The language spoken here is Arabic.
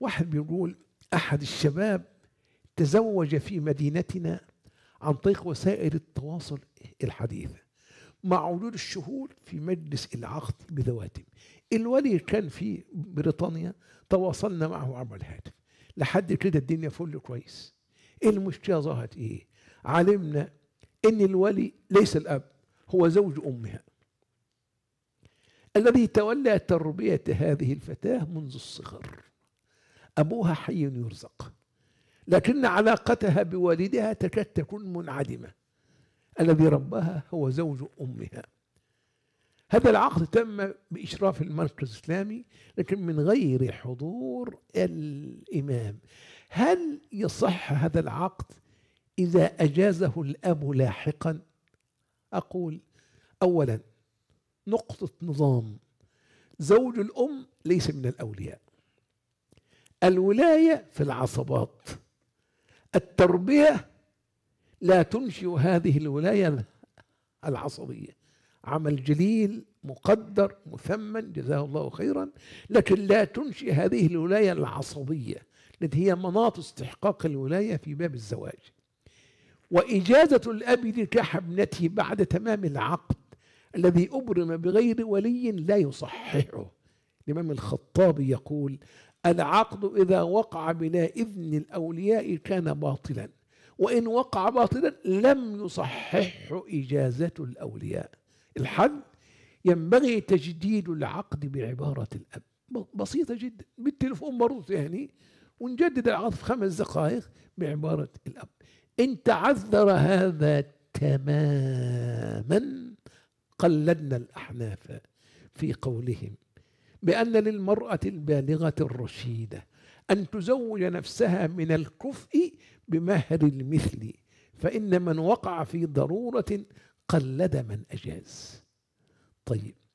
واحد بيقول أحد الشباب تزوج في مدينتنا عن طريق وسائل التواصل الحديثة مع عدود الشهور في مجلس العقد بذواتم الولي كان في بريطانيا تواصلنا معه عبر الهاتف لحد كده الدنيا فل كويس المشكله ظهرت ايه علمنا ان الولي ليس الاب هو زوج امها الذي تولى تربيه هذه الفتاه منذ الصغر أبوها حي يرزق لكن علاقتها بوالدها تكاد تكون منعدمة الذي رباها هو زوج أمها هذا العقد تم بإشراف المركز الإسلامي لكن من غير حضور الإمام هل يصح هذا العقد إذا أجازه الأب لاحقا أقول أولا نقطة نظام زوج الأم ليس من الأولياء الولايه في العصبات التربيه لا تنشئ هذه الولايه العصبيه عمل جليل مقدر مثمن جزاه الله خيرا لكن لا تنشئ هذه الولايه العصبيه التي هي مناط استحقاق الولايه في باب الزواج واجازه الاب لكح ابنته بعد تمام العقد الذي ابرم بغير ولي لا يصححه الامام الخطابي يقول العقد إذا وقع بلا إذن الأولياء كان باطلا وإن وقع باطلا لم يصححه إجازة الأولياء الحل ينبغي تجديد العقد بعبارة الأب بسيطة جدا بالتليفون مروس يعني ونجدد العقد في خمس دقائق بعبارة الأب إن تعذر هذا تماما قلدنا الأحناف في قولهم بأن للمرأة البالغة الرشيدة أن تزوج نفسها من الكفء بمهر المثل فإن من وقع في ضرورة قلد من أجاز طيب